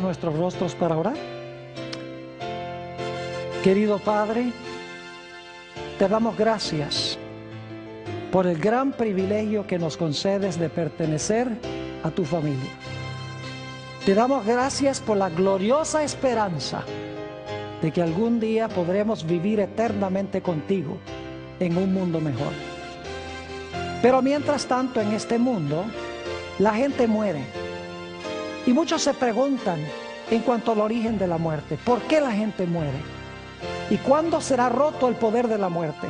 nuestros rostros para orar. Querido Padre, te damos gracias por el gran privilegio que nos concedes de pertenecer a tu familia. Te damos gracias por la gloriosa esperanza de que algún día podremos vivir eternamente contigo en un mundo mejor. Pero mientras tanto en este mundo, la gente muere y muchos se preguntan en cuanto al origen de la muerte, ¿por qué la gente muere? ¿Y cuándo será roto el poder de la muerte?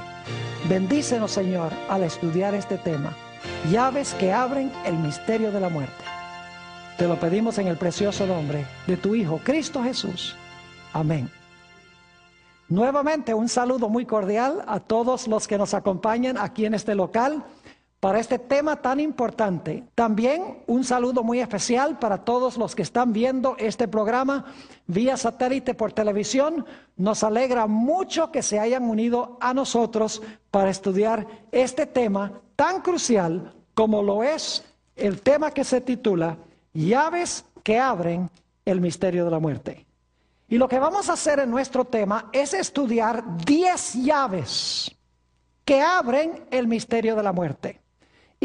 Bendícenos, Señor, al estudiar este tema, llaves que abren el misterio de la muerte. Te lo pedimos en el precioso nombre de tu Hijo, Cristo Jesús. Amén. Nuevamente un saludo muy cordial a todos los que nos acompañan aquí en este local para este tema tan importante. También un saludo muy especial para todos los que están viendo este programa vía satélite por televisión. Nos alegra mucho que se hayan unido a nosotros para estudiar este tema tan crucial como lo es el tema que se titula Llaves que abren el misterio de la muerte. Y lo que vamos a hacer en nuestro tema es estudiar 10 llaves que abren el misterio de la muerte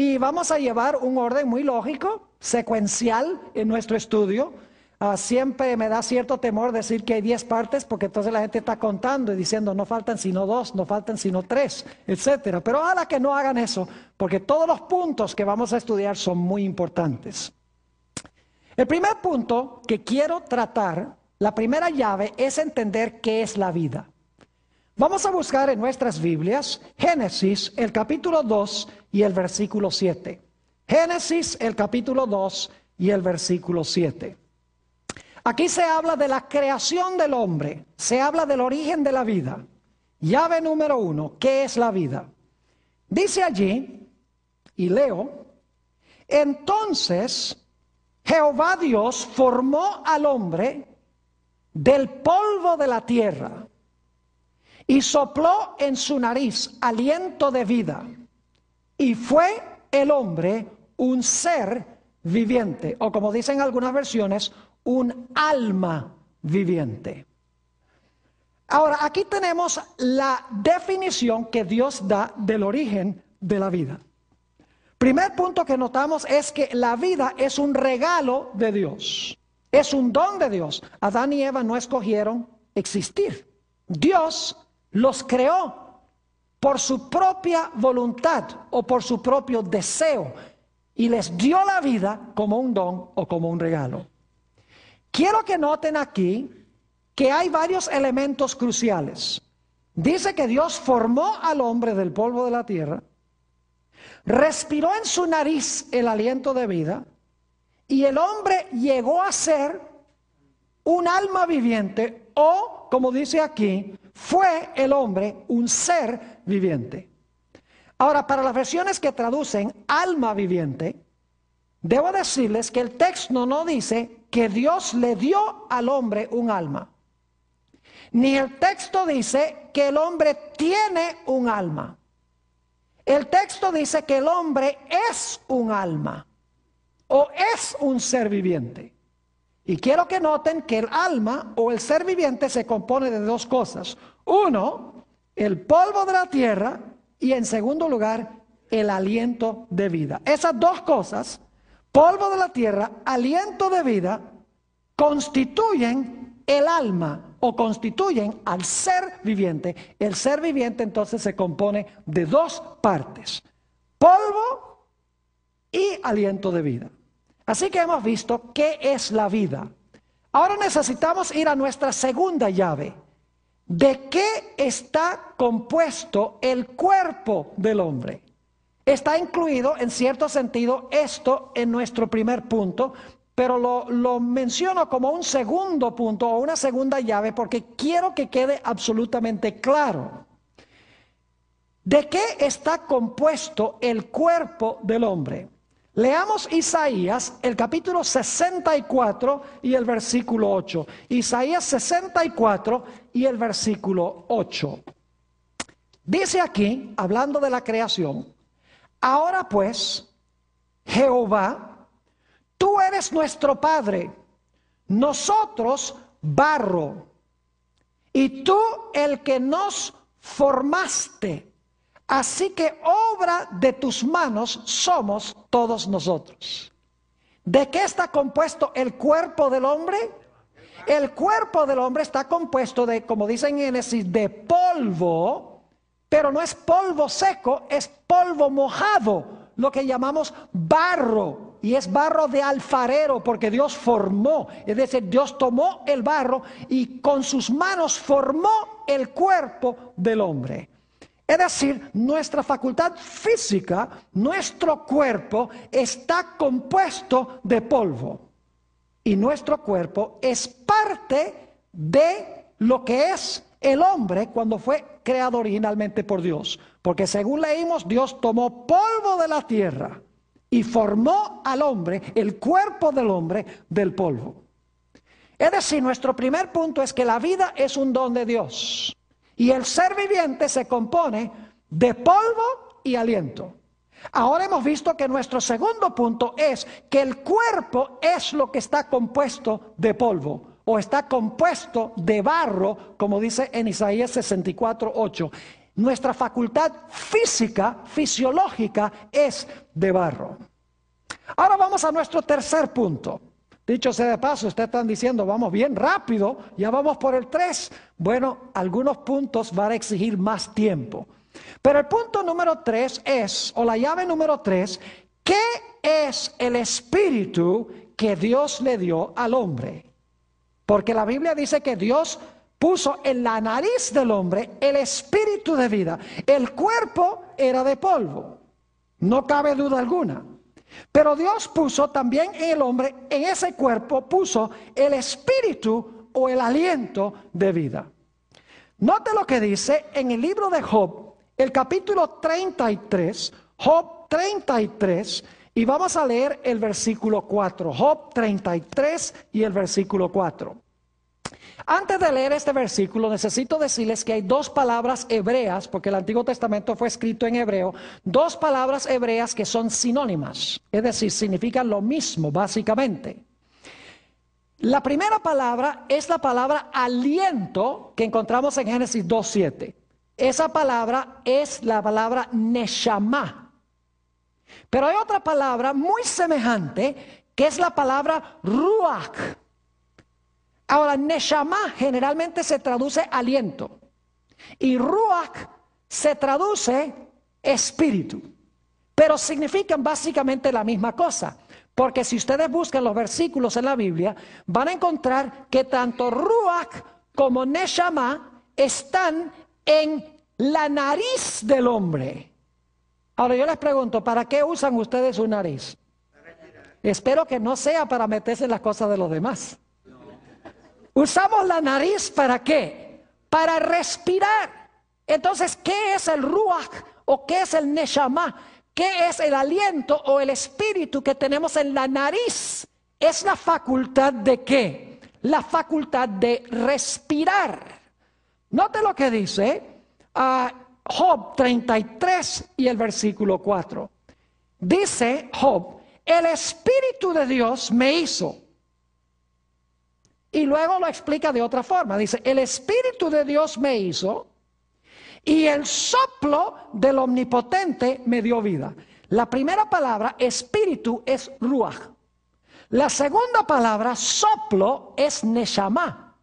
y vamos a llevar un orden muy lógico, secuencial en nuestro estudio. Ah, siempre me da cierto temor decir que hay 10 partes porque entonces la gente está contando y diciendo no faltan sino dos, no faltan sino tres, etcétera. Pero ojalá que no hagan eso porque todos los puntos que vamos a estudiar son muy importantes. El primer punto que quiero tratar, la primera llave es entender qué es la vida. Vamos a buscar en nuestras Biblias Génesis, el capítulo 2 y el versículo 7. Génesis, el capítulo 2 y el versículo 7. Aquí se habla de la creación del hombre, se habla del origen de la vida. Llave número uno, ¿qué es la vida? Dice allí, y leo, entonces Jehová Dios formó al hombre del polvo de la tierra y sopló en su nariz aliento de vida, y fue el hombre un ser viviente, o como dicen algunas versiones, un alma viviente. Ahora, aquí tenemos la definición que Dios da del origen de la vida. Primer punto que notamos es que la vida es un regalo de Dios, es un don de Dios. Adán y Eva no escogieron existir. Dios los creó por su propia voluntad o por su propio deseo y les dio la vida como un don o como un regalo. Quiero que noten aquí que hay varios elementos cruciales. Dice que Dios formó al hombre del polvo de la tierra, respiró en su nariz el aliento de vida y el hombre llegó a ser un alma viviente o, como dice aquí, fue el hombre un ser viviente. Ahora, para las versiones que traducen alma viviente, debo decirles que el texto no dice que Dios le dio al hombre un alma. Ni el texto dice que el hombre tiene un alma. El texto dice que el hombre es un alma o es un ser viviente. Y quiero que noten que el alma o el ser viviente se compone de dos cosas. Uno, el polvo de la tierra y en segundo lugar, el aliento de vida. Esas dos cosas, polvo de la tierra, aliento de vida, constituyen el alma o constituyen al ser viviente. El ser viviente entonces se compone de dos partes, polvo y aliento de vida. Así que hemos visto qué es la vida. Ahora necesitamos ir a nuestra segunda llave. ¿De qué está compuesto el cuerpo del hombre? Está incluido, en cierto sentido, esto en nuestro primer punto, pero lo, menciono como un segundo punto o una segunda llave porque quiero que quede absolutamente claro. ¿De qué está compuesto el cuerpo del hombre? Leamos Isaías, el capítulo 64 y el versículo 8. Isaías 64 y el versículo 8. Dice aquí, hablando de la creación, ahora pues, Jehová, tú eres nuestro Padre, nosotros barro, y tú el que nos formaste Así que obra de tus manos somos todos nosotros. ¿De qué está compuesto el cuerpo del hombre? El cuerpo del hombre está compuesto de, como dice en Génesis, de polvo, pero no es polvo seco, es polvo mojado, lo que llamamos barro y es barro de alfarero porque Dios formó, es decir, Dios tomó el barro y con sus manos formó el cuerpo del hombre. Es decir, nuestra facultad física, nuestro cuerpo está compuesto de polvo. Y nuestro cuerpo es parte de lo que es el hombre cuando fue creado originalmente por Dios. Porque según leímos, Dios tomó polvo de la tierra y formó al hombre, el cuerpo del hombre, del polvo. Es decir, nuestro primer punto es que la vida es un don de Dios. Y el ser viviente se compone de polvo y aliento. Ahora hemos visto que nuestro segundo punto es que el cuerpo es lo que está compuesto de polvo o está compuesto de barro, como dice en Isaías 64:8. Nuestra facultad física, fisiológica, es de barro. Ahora vamos a nuestro tercer punto. Dicho sea de paso, ustedes están diciendo, vamos bien rápido, ya vamos por el 3. Bueno, algunos puntos van a exigir más tiempo. Pero el punto número 3 es, o la llave número 3, ¿qué es el espíritu que Dios le dio al hombre? Porque la Biblia dice que Dios puso en la nariz del hombre el espíritu de vida. El cuerpo era de polvo, no cabe duda alguna. Pero Dios puso también en el hombre, en ese cuerpo, puso el espíritu o el aliento de vida. Note lo que dice en el libro de Job, el capítulo 33, Job 33, y vamos a leer el versículo 4, Job 33 y el versículo 4. Antes de leer este versículo, necesito decirles que hay dos palabras hebreas, porque el Antiguo Testamento fue escrito en hebreo, dos palabras hebreas que son sinónimas, es decir, significan lo mismo, básicamente. La primera palabra es la palabra aliento que encontramos en Génesis 2.7. Esa palabra es la palabra neshama. Pero hay otra palabra muy semejante que es la palabra ruach. Ahora, Neshama generalmente se traduce aliento. Y Ruach se traduce espíritu. Pero significan básicamente la misma cosa. Porque si ustedes buscan los versículos en la Biblia, van a encontrar que tanto Ruach como Neshama están en la nariz del hombre. Ahora yo les pregunto, ¿para qué usan ustedes su nariz? Espero que no sea para meterse en las cosas de los demás. Usamos la nariz para qué? Para respirar. Entonces, ¿qué es el ruach o qué es el neshama? ¿Qué es el aliento o el espíritu que tenemos en la nariz? Es la facultad de qué? La facultad de respirar. Note lo que dice ¿eh? a Job 33 y el versículo 4. Dice Job, el espíritu de Dios me hizo y luego lo explica de otra forma. Dice, el Espíritu de Dios me hizo y el soplo del Omnipotente me dio vida. La primera palabra, espíritu, es ruach. La segunda palabra, soplo, es neshama.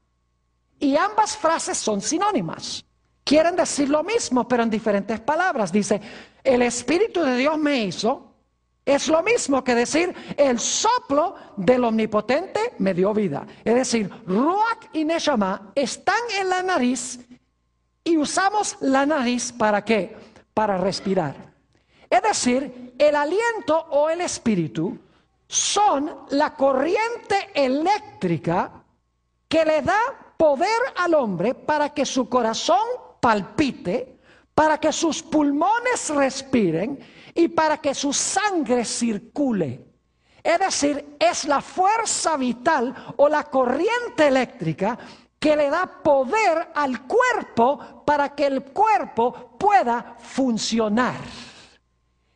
Y ambas frases son sinónimas. Quieren decir lo mismo, pero en diferentes palabras. Dice, el Espíritu de Dios me hizo es lo mismo que decir, el soplo del omnipotente me dio vida. Es decir, Ruach y Neshama están en la nariz y usamos la nariz para qué? Para respirar. Es decir, el aliento o el espíritu son la corriente eléctrica que le da poder al hombre para que su corazón palpite, para que sus pulmones respiren y para que su sangre circule. Es decir, es la fuerza vital o la corriente eléctrica que le da poder al cuerpo para que el cuerpo pueda funcionar.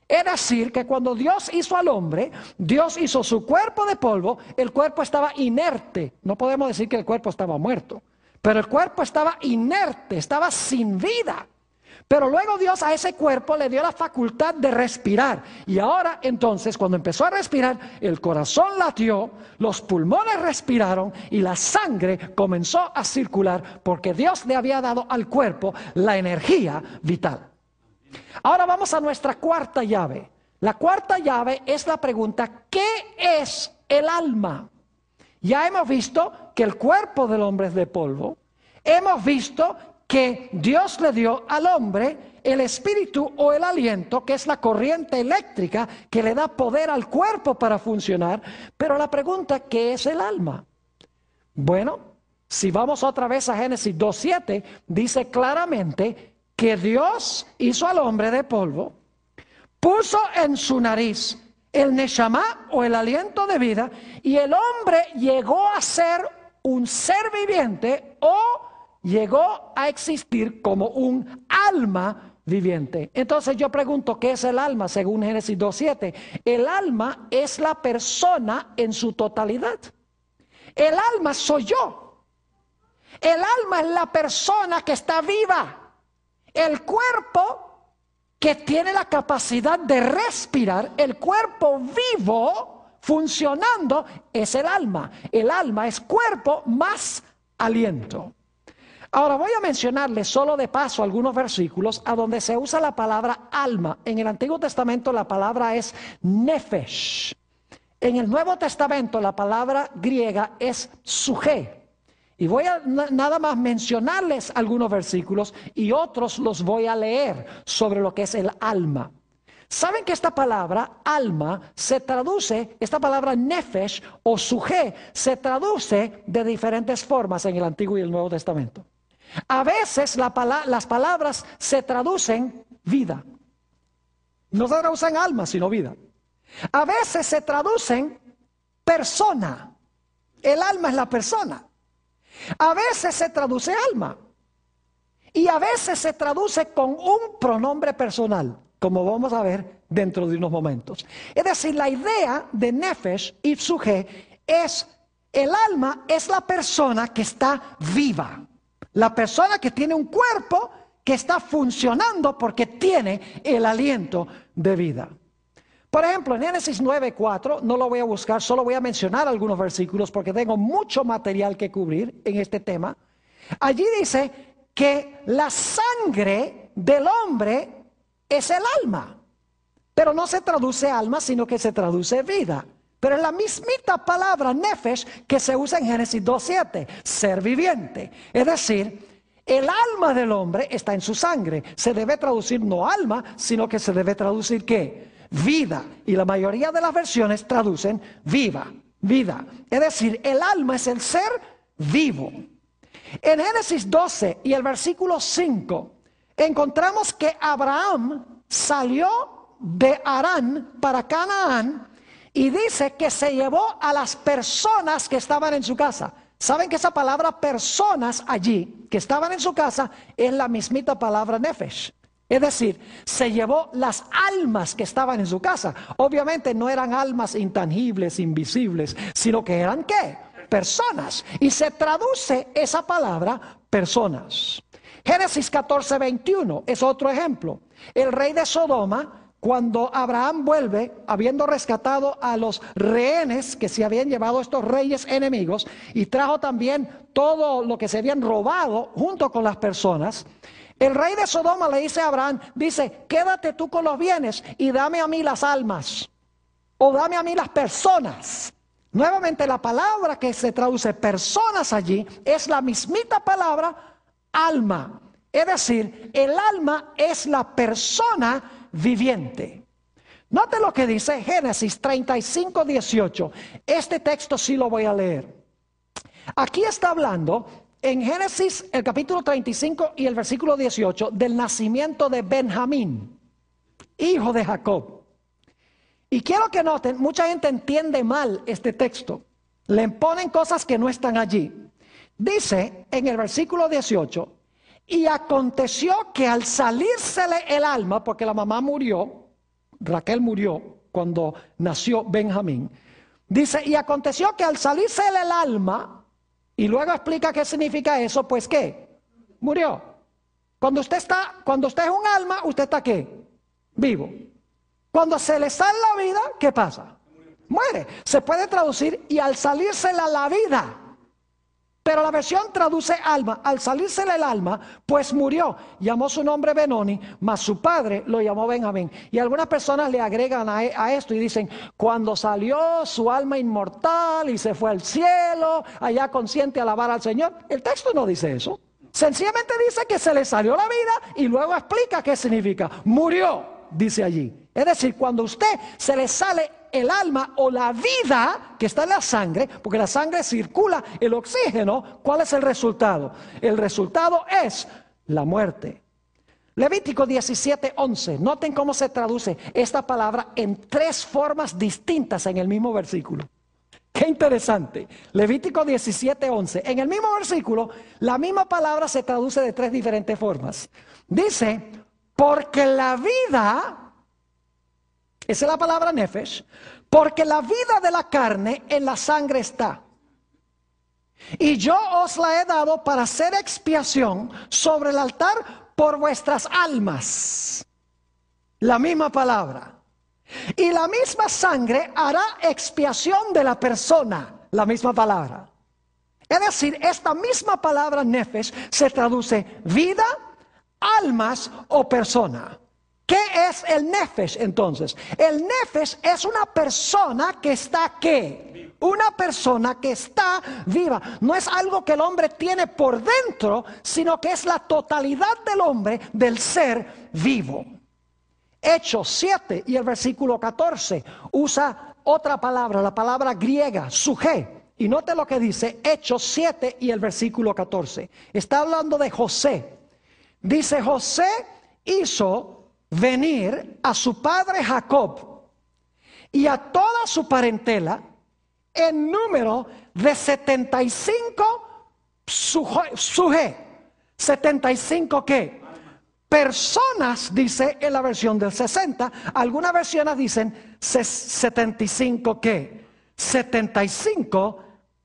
Es decir, que cuando Dios hizo al hombre, Dios hizo su cuerpo de polvo, el cuerpo estaba inerte. No podemos decir que el cuerpo estaba muerto, pero el cuerpo estaba inerte, estaba sin vida. Pero luego Dios a ese cuerpo le dio la facultad de respirar. Y ahora entonces, cuando empezó a respirar, el corazón latió, los pulmones respiraron y la sangre comenzó a circular porque Dios le había dado al cuerpo la energía vital. Ahora vamos a nuestra cuarta llave. La cuarta llave es la pregunta, ¿qué es el alma? Ya hemos visto que el cuerpo del hombre es de polvo. Hemos visto que Dios le dio al hombre el espíritu o el aliento, que es la corriente eléctrica que le da poder al cuerpo para funcionar, pero la pregunta, ¿qué es el alma? Bueno, si vamos otra vez a Génesis 2.7, dice claramente que Dios hizo al hombre de polvo, puso en su nariz el Neshama o el aliento de vida, y el hombre llegó a ser un ser viviente o llegó a existir como un alma viviente. Entonces yo pregunto, ¿qué es el alma según Génesis 2.7? El alma es la persona en su totalidad. El alma soy yo. El alma es la persona que está viva. El cuerpo que tiene la capacidad de respirar, el cuerpo vivo funcionando, es el alma. El alma es cuerpo más aliento. Ahora voy a mencionarles solo de paso algunos versículos a donde se usa la palabra alma. En el Antiguo Testamento la palabra es nefesh. En el Nuevo Testamento la palabra griega es suje. Y voy a nada más mencionarles algunos versículos y otros los voy a leer sobre lo que es el alma. ¿Saben que esta palabra alma se traduce, esta palabra nefesh o suje, se traduce de diferentes formas en el Antiguo y el Nuevo Testamento? A veces las palabras se traducen vida. No se traducen alma, sino vida. A veces se traducen persona. El alma es la persona. A veces se traduce alma. Y a veces se traduce con un pronombre personal, como vamos a ver dentro de unos momentos. Es decir, la idea de Nefesh y Suje es el alma es la persona que está viva. La persona que tiene un cuerpo que está funcionando porque tiene el aliento de vida. Por ejemplo, en Génesis 9:4, no lo voy a buscar, solo voy a mencionar algunos versículos porque tengo mucho material que cubrir en este tema. Allí dice que la sangre del hombre es el alma, pero no se traduce alma, sino que se traduce vida. Pero es la mismita palabra nefesh que se usa en Génesis 2.7, ser viviente. Es decir, el alma del hombre está en su sangre. Se debe traducir no alma, sino que se debe traducir qué? Vida. Y la mayoría de las versiones traducen viva, vida. Es decir, el alma es el ser vivo. En Génesis 12 y el versículo 5 encontramos que Abraham salió de Arán para Canaán y dice que se llevó a las personas que estaban en su casa. ¿Saben que esa palabra personas allí, que estaban en su casa, es la mismita palabra nefesh? Es decir, se llevó las almas que estaban en su casa. Obviamente no eran almas intangibles, invisibles, sino que eran qué? Personas. Y se traduce esa palabra personas. Génesis 14, 21 es otro ejemplo. El rey de Sodoma cuando Abraham vuelve, habiendo rescatado a los rehenes que se habían llevado estos reyes enemigos, y trajo también todo lo que se habían robado junto con las personas, el rey de Sodoma le dice a Abraham, dice, quédate tú con los bienes y dame a mí las almas, o dame a mí las personas. Nuevamente la palabra que se traduce personas allí es la mismita palabra alma. Es decir, el alma es la persona viviente. Note lo que dice Génesis 35, 18. Este texto sí lo voy a leer. Aquí está hablando en Génesis el capítulo 35 y el versículo 18 del nacimiento de Benjamín, hijo de Jacob. Y quiero que noten, mucha gente entiende mal este texto. Le ponen cosas que no están allí. Dice en el versículo 18, y aconteció que al salírsele el alma, porque la mamá murió, Raquel murió cuando nació Benjamín, dice, y aconteció que al salírsele el alma, y luego explica qué significa eso, pues qué, murió. Cuando usted está, cuando usted es un alma, usted está qué, vivo. Cuando se le sale la vida, ¿qué pasa? Muere. Se puede traducir y al salírsela la vida pero la versión traduce alma. Al salírsele el alma, pues murió. Llamó su nombre Benoni, mas su padre lo llamó Benjamín. Y algunas personas le agregan a, e, esto y dicen, cuando salió su alma inmortal y se fue al cielo, allá consciente a alabar al Señor. El texto no dice eso. Sencillamente dice que se le salió la vida y luego explica qué significa. Murió, dice allí. Es decir, cuando usted se le sale el alma o la vida que está en la sangre, porque la sangre circula el oxígeno, ¿cuál es el resultado? El resultado es la muerte. Levítico 17, 11. Noten cómo se traduce esta palabra en tres formas distintas en el mismo versículo. Qué interesante. Levítico 17, 11. En el mismo versículo, la misma palabra se traduce de tres diferentes formas. Dice, porque la vida esa es la palabra nefes, Porque la vida de la carne en la sangre está. Y yo os la he dado para hacer expiación sobre el altar por vuestras almas. La misma palabra. Y la misma sangre hará expiación de la persona. La misma palabra. Es decir, esta misma palabra nefes se traduce vida, almas o persona. ¿Qué es el nefesh entonces? El nefesh es una persona que está qué? Una persona que está viva. No es algo que el hombre tiene por dentro, sino que es la totalidad del hombre, del ser vivo. Hechos 7 y el versículo 14 usa otra palabra, la palabra griega, suje. Y note lo que dice Hechos 7 y el versículo 14. Está hablando de José. Dice José hizo venir a su padre Jacob y a toda su parentela en número de 75 suje, 75 que Personas, dice en la versión del 60, algunas versiones dicen 75 que 75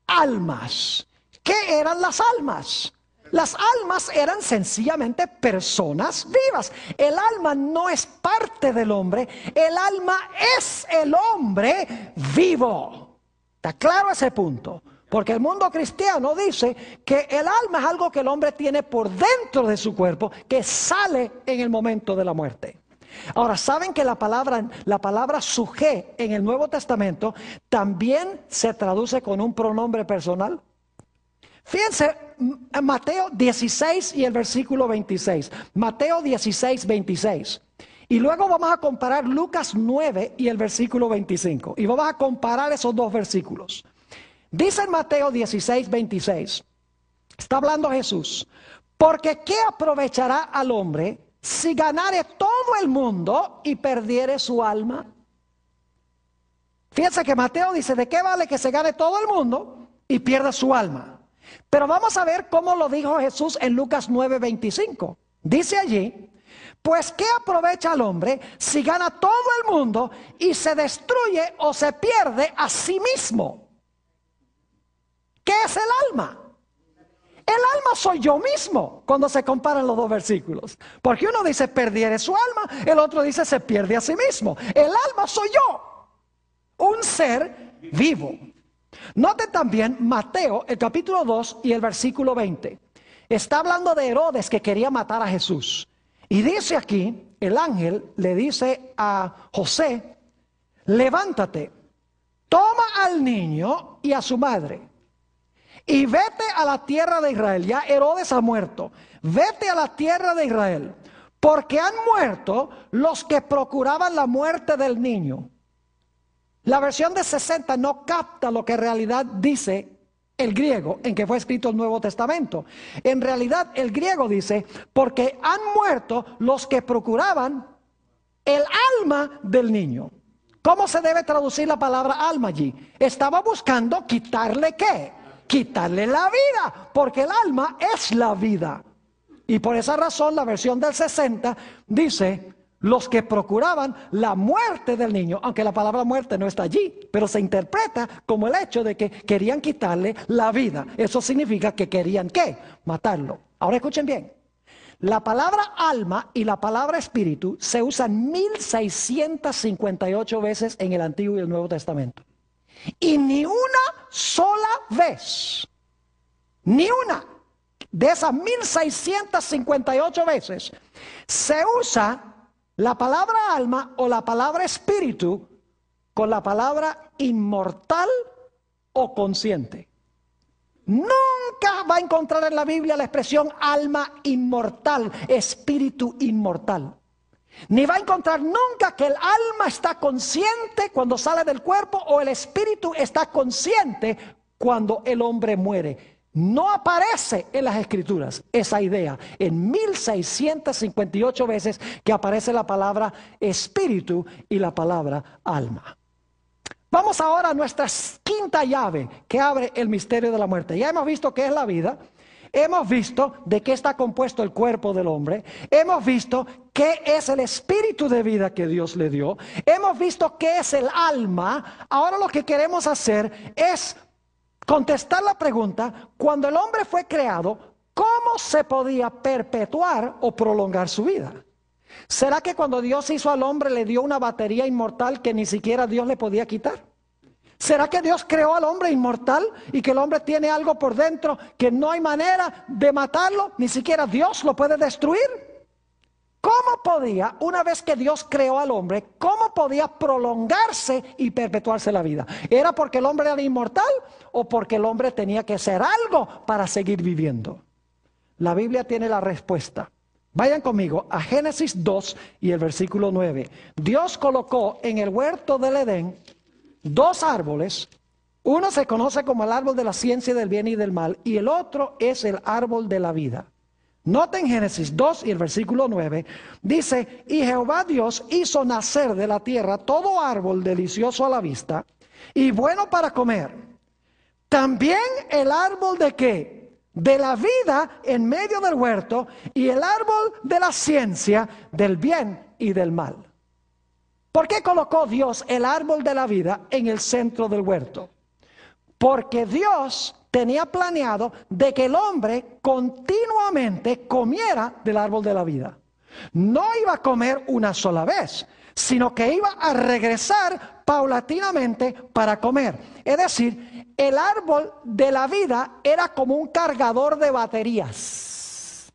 almas. ¿Qué eran las almas? Las almas eran sencillamente personas vivas. El alma no es parte del hombre, el alma es el hombre vivo. ¿Está claro ese punto? Porque el mundo cristiano dice que el alma es algo que el hombre tiene por dentro de su cuerpo, que sale en el momento de la muerte. Ahora, ¿saben que la palabra, la palabra suje en el Nuevo Testamento también se traduce con un pronombre personal? Fíjense, Mateo 16 y el versículo 26. Mateo 16, 26. Y luego vamos a comparar Lucas 9 y el versículo 25. Y vamos a comparar esos dos versículos. Dice en Mateo 16, 26. Está hablando Jesús. Porque ¿qué aprovechará al hombre si ganare todo el mundo y perdiere su alma? Fíjense que Mateo dice, ¿de qué vale que se gane todo el mundo y pierda su alma? Pero vamos a ver cómo lo dijo Jesús en Lucas 9:25. Dice allí, pues ¿qué aprovecha al hombre si gana todo el mundo y se destruye o se pierde a sí mismo? ¿Qué es el alma? El alma soy yo mismo cuando se comparan los dos versículos. Porque uno dice perdiere su alma, el otro dice se pierde a sí mismo. El alma soy yo, un ser vivo. Note también Mateo, el capítulo 2 y el versículo 20. Está hablando de Herodes que quería matar a Jesús. Y dice aquí, el ángel le dice a José, levántate, toma al niño y a su madre y vete a la tierra de Israel. Ya Herodes ha muerto. Vete a la tierra de Israel, porque han muerto los que procuraban la muerte del niño. La versión del 60 no capta lo que en realidad dice el griego en que fue escrito el Nuevo Testamento. En realidad el griego dice, porque han muerto los que procuraban el alma del niño. ¿Cómo se debe traducir la palabra alma allí? Estaba buscando quitarle qué? Quitarle la vida, porque el alma es la vida. Y por esa razón la versión del 60 dice, los que procuraban la muerte del niño, aunque la palabra muerte no está allí, pero se interpreta como el hecho de que querían quitarle la vida. Eso significa que querían qué? Matarlo. Ahora escuchen bien. La palabra alma y la palabra espíritu se usan 1658 veces en el Antiguo y el Nuevo Testamento. Y ni una sola vez, ni una de esas 1658 veces, se usa la palabra alma o la palabra espíritu con la palabra inmortal o consciente. Nunca va a encontrar en la Biblia la expresión alma inmortal, espíritu inmortal. Ni va a encontrar nunca que el alma está consciente cuando sale del cuerpo o el espíritu está consciente cuando el hombre muere. No aparece en las escrituras esa idea. En 1658 veces que aparece la palabra espíritu y la palabra alma. Vamos ahora a nuestra quinta llave que abre el misterio de la muerte. Ya hemos visto qué es la vida. Hemos visto de qué está compuesto el cuerpo del hombre. Hemos visto qué es el espíritu de vida que Dios le dio. Hemos visto qué es el alma. Ahora lo que queremos hacer es contestar la pregunta, cuando el hombre fue creado, ¿cómo se podía perpetuar o prolongar su vida? ¿Será que cuando Dios hizo al hombre le dio una batería inmortal que ni siquiera Dios le podía quitar? ¿Será que Dios creó al hombre inmortal y que el hombre tiene algo por dentro que no hay manera de matarlo? Ni siquiera Dios lo puede destruir. ¿Cómo podía, una vez que Dios creó al hombre, cómo podía prolongarse y perpetuarse la vida? ¿Era porque el hombre era inmortal o porque el hombre tenía que hacer algo para seguir viviendo. La Biblia tiene la respuesta. Vayan conmigo a Génesis 2 y el versículo 9. Dios colocó en el huerto del Edén dos árboles. Uno se conoce como el árbol de la ciencia del bien y del mal y el otro es el árbol de la vida. Noten Génesis 2 y el versículo 9. Dice, y Jehová Dios hizo nacer de la tierra todo árbol delicioso a la vista y bueno para comer también el árbol de qué? de la vida en medio del huerto y el árbol de la ciencia del bien y del mal. ¿Por qué colocó Dios el árbol de la vida en el centro del huerto? Porque Dios tenía planeado de que el hombre continuamente comiera del árbol de la vida. No iba a comer una sola vez, sino que iba a regresar paulatinamente para comer. Es decir, el árbol de la vida era como un cargador de baterías.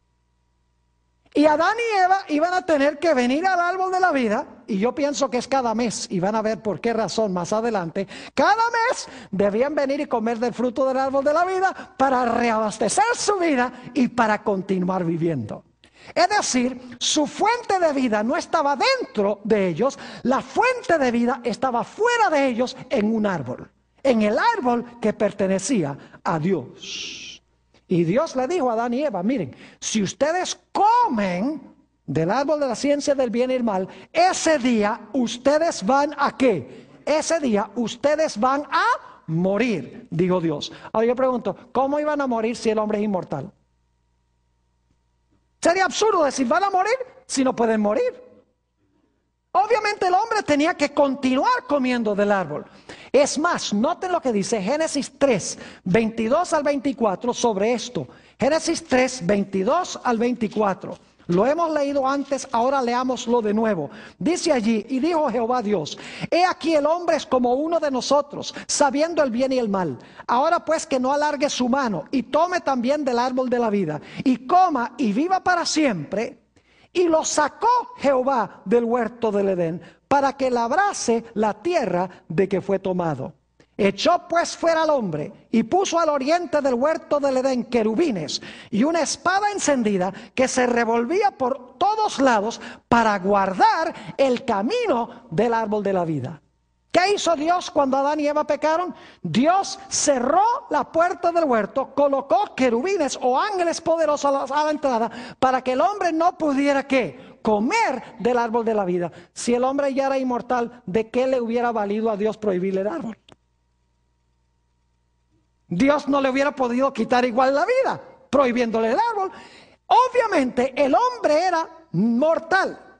Y Adán y Eva iban a tener que venir al árbol de la vida, y yo pienso que es cada mes, y van a ver por qué razón más adelante, cada mes debían venir y comer del fruto del árbol de la vida para reabastecer su vida y para continuar viviendo. Es decir, su fuente de vida no estaba dentro de ellos, la fuente de vida estaba fuera de ellos en un árbol en el árbol que pertenecía a Dios. Y Dios le dijo a Adán y Eva, miren, si ustedes comen del árbol de la ciencia del bien y el mal, ese día ustedes van a qué? Ese día ustedes van a morir, dijo Dios. Ahora yo pregunto, ¿cómo iban a morir si el hombre es inmortal? Sería absurdo decir, van a morir si no pueden morir. Obviamente el hombre tenía que continuar comiendo del árbol. Es más, noten lo que dice Génesis 3, 22 al 24 sobre esto. Génesis 3, 22 al 24. Lo hemos leído antes, ahora leámoslo de nuevo. Dice allí, y dijo Jehová Dios, he aquí el hombre es como uno de nosotros, sabiendo el bien y el mal. Ahora pues que no alargue su mano y tome también del árbol de la vida y coma y viva para siempre y lo sacó Jehová del huerto del Edén para que labrase la tierra de que fue tomado. Echó pues fuera al hombre y puso al oriente del huerto del Edén querubines y una espada encendida que se revolvía por todos lados para guardar el camino del árbol de la vida. ¿Qué hizo Dios cuando Adán y Eva pecaron? Dios cerró la puerta del huerto, colocó querubines o ángeles poderosos a la, entrada para que el hombre no pudiera qué? Comer del árbol de la vida. Si el hombre ya era inmortal, ¿de qué le hubiera valido a Dios prohibirle el árbol? Dios no le hubiera podido quitar igual la vida, prohibiéndole el árbol. Obviamente el hombre era mortal,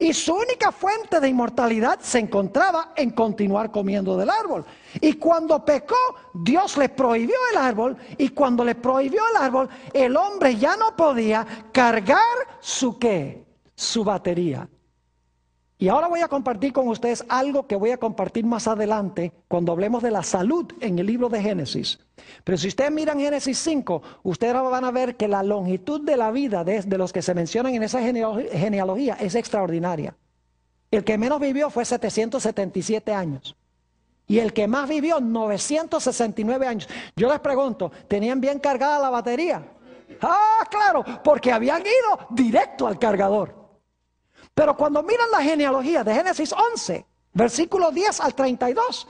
y su única fuente de inmortalidad se encontraba en continuar comiendo del árbol. Y cuando pecó, Dios le prohibió el árbol. Y cuando le prohibió el árbol, el hombre ya no podía cargar su qué, su batería. Y ahora voy a compartir con ustedes algo que voy a compartir más adelante cuando hablemos de la salud en el libro de Génesis. Pero si ustedes miran Génesis 5, ustedes van a ver que la longitud de la vida de, los que se mencionan en esa genealogía es extraordinaria. El que menos vivió fue 777 años. Y el que más vivió, 969 años. Yo les pregunto, ¿tenían bien cargada la batería? Ah, claro, porque habían ido directo al cargador. Pero cuando miran la genealogía de Génesis 11, versículo 10 al 32,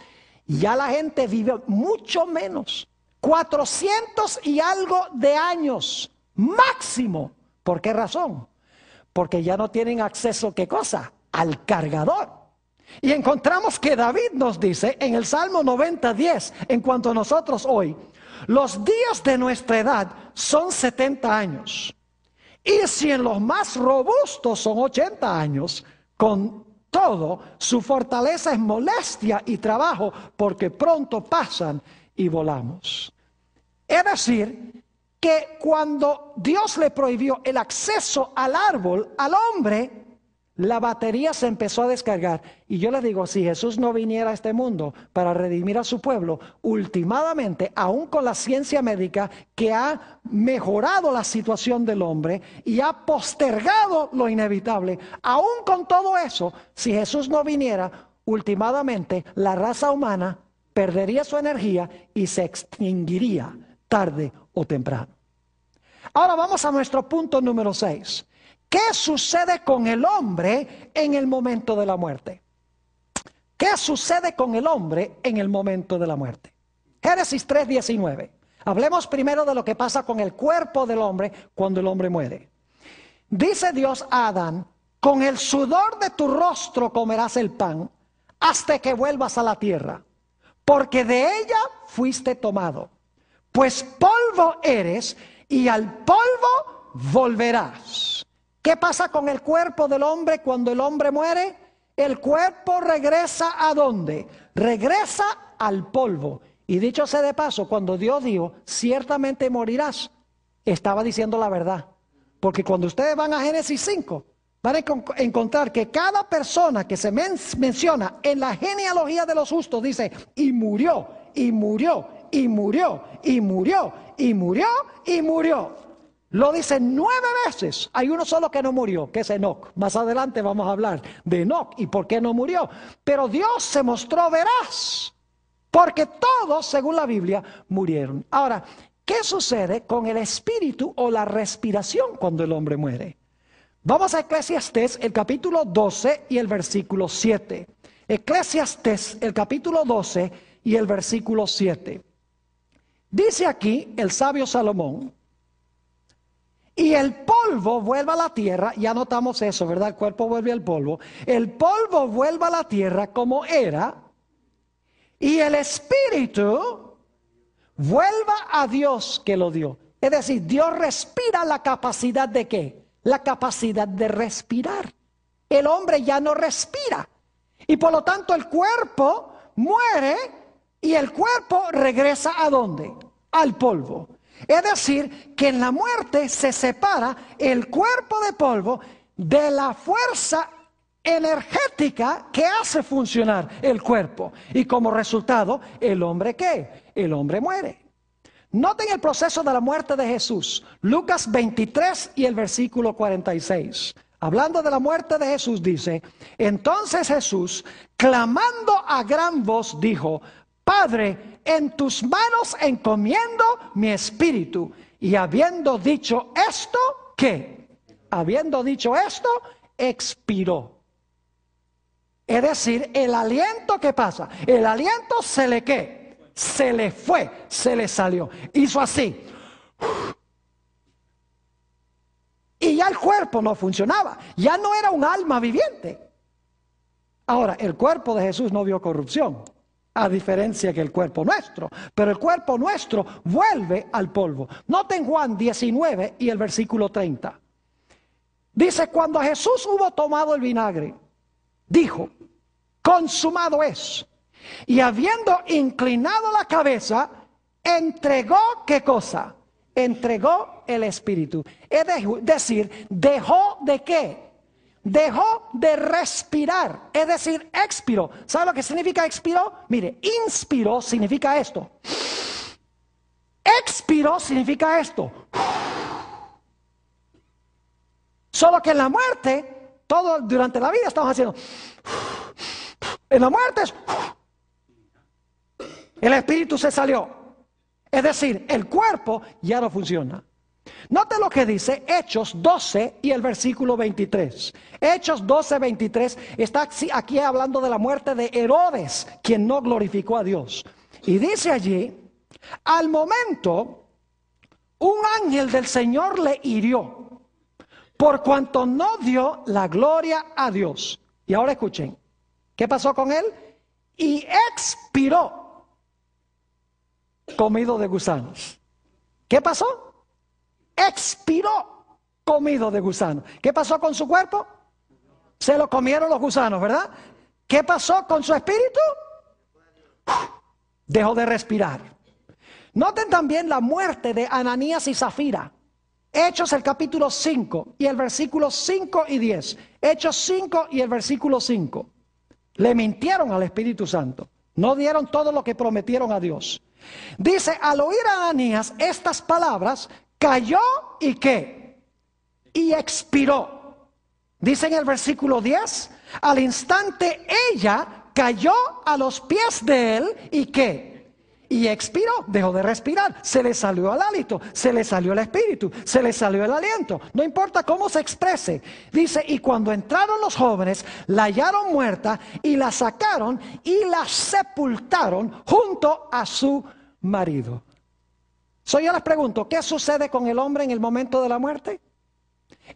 ya la gente vive mucho menos. 400 y algo de años máximo. ¿Por qué razón? Porque ya no tienen acceso, ¿qué cosa? Al cargador. Y encontramos que David nos dice en el Salmo 10 en cuanto a nosotros hoy, los días de nuestra edad son 70 años. Y si en los más robustos son 80 años, con todo, su fortaleza es molestia y trabajo porque pronto pasan y volamos. Es decir, que cuando Dios le prohibió el acceso al árbol al hombre, la batería se empezó a descargar. Y yo les digo, si Jesús no viniera a este mundo para redimir a su pueblo, ultimadamente, aún con la ciencia médica que ha mejorado la situación del hombre y ha postergado lo inevitable, aún con todo eso, si Jesús no viniera, ultimadamente la raza humana perdería su energía y se extinguiría tarde o temprano. Ahora vamos a nuestro punto número 6. ¿Qué sucede con el hombre en el momento de la muerte? ¿Qué sucede con el hombre en el momento de la muerte? Génesis 3:19. Hablemos primero de lo que pasa con el cuerpo del hombre cuando el hombre muere. Dice Dios a Adán, con el sudor de tu rostro comerás el pan hasta que vuelvas a la tierra, porque de ella fuiste tomado, pues polvo eres y al polvo volverás. ¿Qué pasa con el cuerpo del hombre cuando el hombre muere? El cuerpo regresa a dónde? Regresa al polvo. Y dicho sea de paso, cuando Dios dijo, ciertamente morirás, estaba diciendo la verdad. Porque cuando ustedes van a Génesis 5, van a encontrar que cada persona que se menciona en la genealogía de los justos dice, y murió, y murió, y murió, y murió, y murió. Y murió. Lo dice nueve veces. Hay uno solo que no murió, que es Enoch. Más adelante vamos a hablar de Enoch y por qué no murió. Pero Dios se mostró veraz. Porque todos, según la Biblia, murieron. Ahora, ¿qué sucede con el espíritu o la respiración cuando el hombre muere? Vamos a Eclesiastés, el capítulo 12 y el versículo 7. Eclesiastés, el capítulo 12 y el versículo 7. Dice aquí el sabio Salomón, y el polvo vuelva a la tierra, ya notamos eso, ¿verdad? El cuerpo vuelve al polvo. El polvo vuelva a la tierra como era. Y el espíritu vuelva a Dios que lo dio. Es decir, Dios respira la capacidad de qué? La capacidad de respirar. El hombre ya no respira. Y por lo tanto el cuerpo muere y el cuerpo regresa a dónde? Al polvo. Es decir, que en la muerte se separa el cuerpo de polvo de la fuerza energética que hace funcionar el cuerpo. Y como resultado, el hombre qué? El hombre muere. Noten el proceso de la muerte de Jesús. Lucas 23 y el versículo 46. Hablando de la muerte de Jesús, dice, entonces Jesús, clamando a gran voz, dijo, Padre, en tus manos encomiendo mi espíritu. Y habiendo dicho esto, ¿qué? Habiendo dicho esto, expiró. Es decir, el aliento que pasa, el aliento se le qué, se le fue, se le salió. Hizo así. Y ya el cuerpo no funcionaba, ya no era un alma viviente. Ahora, el cuerpo de Jesús no vio corrupción, a diferencia que el cuerpo nuestro. Pero el cuerpo nuestro vuelve al polvo. Noten Juan 19 y el versículo 30. Dice, cuando Jesús hubo tomado el vinagre, dijo, consumado es. Y habiendo inclinado la cabeza, entregó qué cosa? Entregó el Espíritu. Es decir, dejó de qué? dejó de respirar, es decir, expiró. ¿Sabe lo que significa expiró? Mire, inspiró significa esto. Expiró significa esto. Solo que en la muerte, todo durante la vida estamos haciendo. En la muerte El espíritu se salió. Es decir, el cuerpo ya no funciona. Note lo que dice Hechos 12 y el versículo 23. Hechos 12, 23 está aquí hablando de la muerte de Herodes, quien no glorificó a Dios. Y dice allí, al momento, un ángel del Señor le hirió, por cuanto no dio la gloria a Dios. Y ahora escuchen, ¿qué pasó con él? Y expiró comido de gusanos. ¿Qué pasó? expiró comido de gusano... ¿Qué pasó con su cuerpo? Se lo comieron los gusanos, ¿verdad? ¿Qué pasó con su espíritu? Dejó de respirar. Noten también la muerte de Ananías y Zafira. Hechos el capítulo 5 y el versículo 5 y 10. Hechos 5 y el versículo 5. Le mintieron al Espíritu Santo. No dieron todo lo que prometieron a Dios. Dice, al oír a Ananías estas palabras, Cayó y qué? Y expiró. Dice en el versículo 10, al instante ella cayó a los pies de él y qué? Y expiró, dejó de respirar, se le salió el hálito, se le salió el espíritu, se le salió el aliento, no importa cómo se exprese. Dice, y cuando entraron los jóvenes, la hallaron muerta y la sacaron y la sepultaron junto a su marido. Entonces yo les pregunto, ¿qué sucede con el hombre en el momento de la muerte?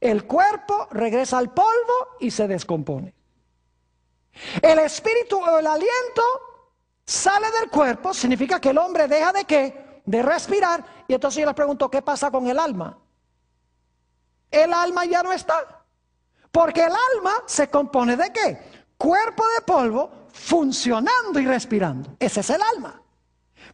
El cuerpo regresa al polvo y se descompone. El espíritu o el aliento sale del cuerpo, significa que el hombre deja de qué? De respirar. Y entonces yo les pregunto, ¿qué pasa con el alma? El alma ya no está. Porque el alma se compone de qué? Cuerpo de polvo funcionando y respirando. Ese es el alma.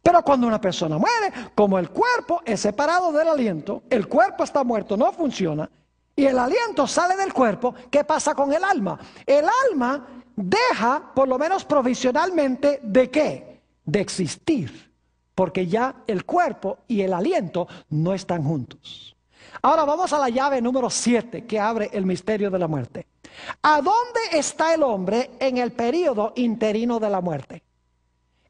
Pero cuando una persona muere, como el cuerpo es separado del aliento, el cuerpo está muerto, no funciona, y el aliento sale del cuerpo, ¿qué pasa con el alma? El alma deja, por lo menos provisionalmente, de qué? De existir, porque ya el cuerpo y el aliento no están juntos. Ahora vamos a la llave número 7 que abre el misterio de la muerte. ¿A dónde está el hombre en el periodo interino de la muerte?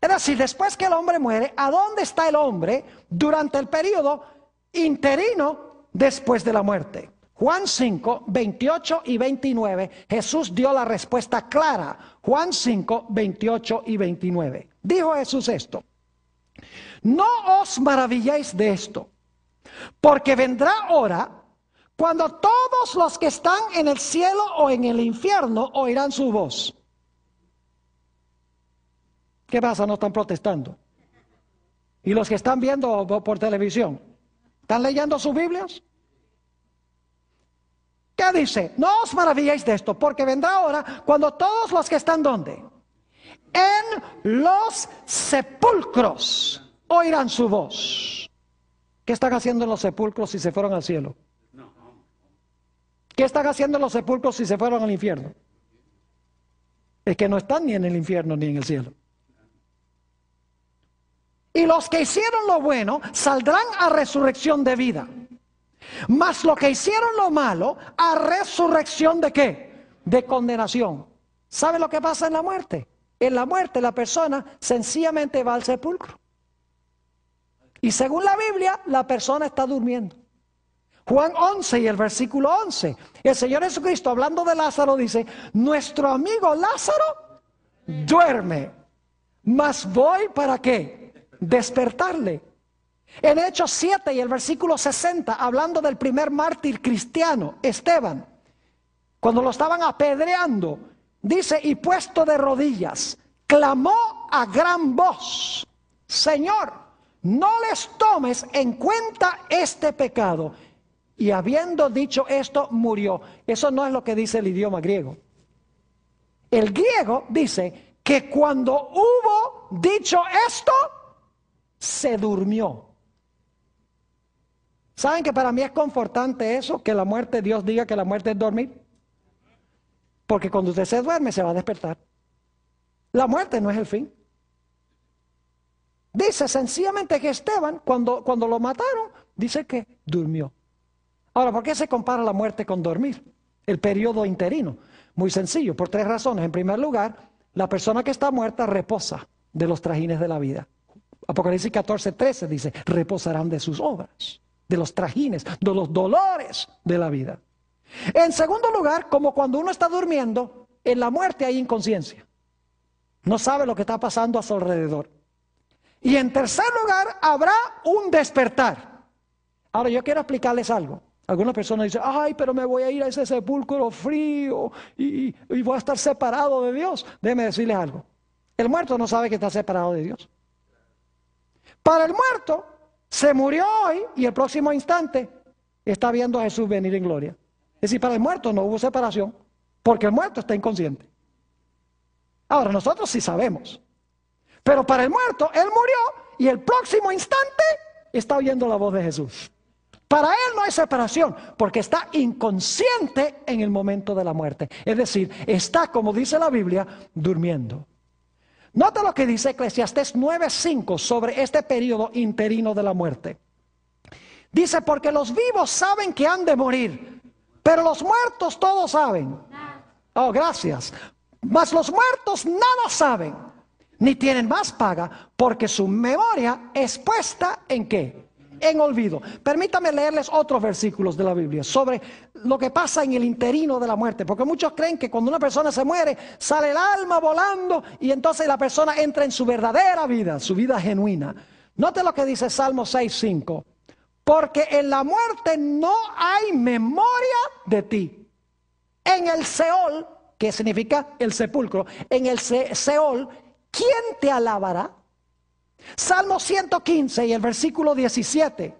Es decir, después que el hombre muere, ¿a dónde está el hombre durante el periodo interino después de la muerte? Juan 5, 28 y 29, Jesús dio la respuesta clara. Juan 5, 28 y 29. Dijo Jesús esto, no os maravilléis de esto, porque vendrá hora cuando todos los que están en el cielo o en el infierno oirán su voz. ¿Qué pasa? No están protestando. Y los que están viendo por televisión, ¿están leyendo sus Biblias? ¿Qué dice? No os maravilléis de esto, porque vendrá ahora cuando todos los que están donde? En los sepulcros oirán su voz. ¿Qué están haciendo en los sepulcros si se fueron al cielo? ¿Qué están haciendo en los sepulcros si se fueron al infierno? Es que no están ni en el infierno ni en el cielo. Y los que hicieron lo bueno saldrán a resurrección de vida. Mas los que hicieron lo malo, a resurrección de qué? De condenación. ¿Sabe lo que pasa en la muerte? En la muerte la persona sencillamente va al sepulcro. Y según la Biblia, la persona está durmiendo. Juan 11 y el versículo 11. El Señor Jesucristo, hablando de Lázaro, dice, nuestro amigo Lázaro duerme, mas voy para qué? despertarle. En Hechos 7 y el versículo 60, hablando del primer mártir cristiano, Esteban, cuando lo estaban apedreando, dice, y puesto de rodillas, clamó a gran voz, Señor, no les tomes en cuenta este pecado. Y habiendo dicho esto, murió. Eso no es lo que dice el idioma griego. El griego dice que cuando hubo dicho esto, se durmió. ¿Saben que para mí es confortante eso, que la muerte, Dios diga que la muerte es dormir? Porque cuando usted se duerme se va a despertar. La muerte no es el fin. Dice sencillamente que Esteban, cuando, cuando lo mataron, dice que durmió. Ahora, ¿por qué se compara la muerte con dormir? El periodo interino. Muy sencillo, por tres razones. En primer lugar, la persona que está muerta reposa de los trajines de la vida. Apocalipsis 14, 13 dice, reposarán de sus obras, de los trajines, de los dolores de la vida. En segundo lugar, como cuando uno está durmiendo, en la muerte hay inconsciencia. No sabe lo que está pasando a su alrededor. Y en tercer lugar, habrá un despertar. Ahora yo quiero explicarles algo. Algunas personas dicen, ay, pero me voy a ir a ese sepulcro frío y, voy a estar separado de Dios. Déme decirles algo. El muerto no sabe que está separado de Dios. Para el muerto, se murió hoy y el próximo instante está viendo a Jesús venir en gloria. Es decir, para el muerto no hubo separación, porque el muerto está inconsciente. Ahora, nosotros sí sabemos. Pero para el muerto, él murió y el próximo instante está oyendo la voz de Jesús. Para él no hay separación, porque está inconsciente en el momento de la muerte. Es decir, está, como dice la Biblia, durmiendo. Nota lo que dice Eclesiastés 9:5 sobre este periodo interino de la muerte. Dice, porque los vivos saben que han de morir, pero los muertos todos saben. Oh, gracias. Mas los muertos nada saben, ni tienen más paga, porque su memoria es puesta en qué? en olvido. Permítame leerles otros versículos de la Biblia sobre lo que pasa en el interino de la muerte, porque muchos creen que cuando una persona se muere, sale el alma volando y entonces la persona entra en su verdadera vida, su vida genuina. Note lo que dice Salmo 6.5, porque en la muerte no hay memoria de ti. En el Seol, que significa el sepulcro, en el Seol, ¿quién te alabará? Salmo 115 y el versículo 17.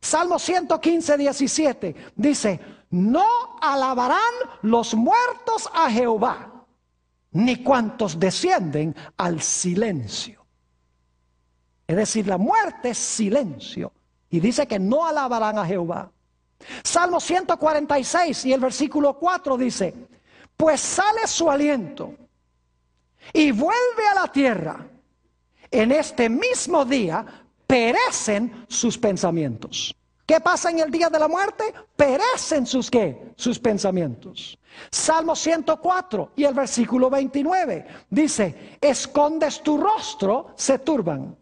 Salmo 115, 17 dice, no alabarán los muertos a Jehová, ni cuantos descienden al silencio. Es decir, la muerte es silencio. Y dice que no alabarán a Jehová. Salmo 146 y el versículo 4 dice, pues sale su aliento y vuelve a la tierra en este mismo día perecen sus pensamientos. ¿Qué pasa en el día de la muerte? Perecen sus qué? Sus pensamientos. Salmo 104 y el versículo 29 dice, escondes tu rostro, se turban.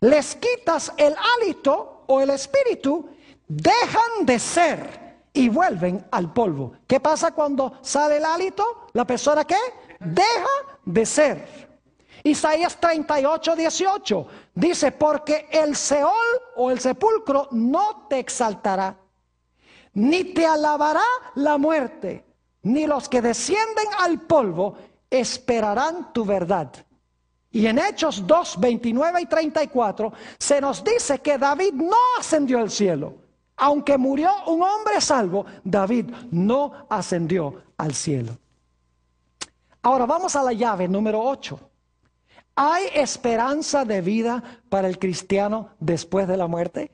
Les quitas el hálito o el espíritu, dejan de ser y vuelven al polvo. ¿Qué pasa cuando sale el hálito? La persona que deja de ser. Isaías 38, 18 dice, porque el Seol o el sepulcro no te exaltará, ni te alabará la muerte, ni los que descienden al polvo esperarán tu verdad. Y en Hechos 2, 29 y 34 se nos dice que David no ascendió al cielo. Aunque murió un hombre salvo, David no ascendió al cielo. Ahora vamos a la llave número 8. ¿Hay esperanza de vida para el cristiano después de la muerte?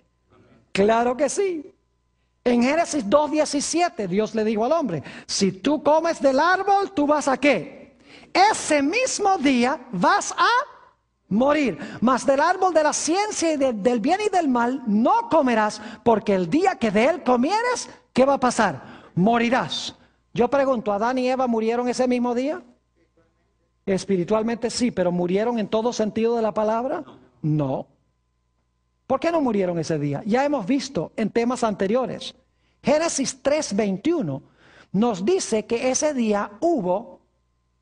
Claro que sí. En Génesis 2.17 Dios le dijo al hombre, si tú comes del árbol, tú vas a qué? Ese mismo día vas a morir. Mas del árbol de la ciencia y del bien y del mal no comerás, porque el día que de él comieres, ¿qué va a pasar? Morirás. Yo pregunto, ¿Adán y Eva murieron ese mismo día? Espiritualmente sí, pero ¿murieron en todo sentido de la palabra? No. ¿Por qué no murieron ese día? Ya hemos visto en temas anteriores. Génesis 3:21 nos dice que ese día hubo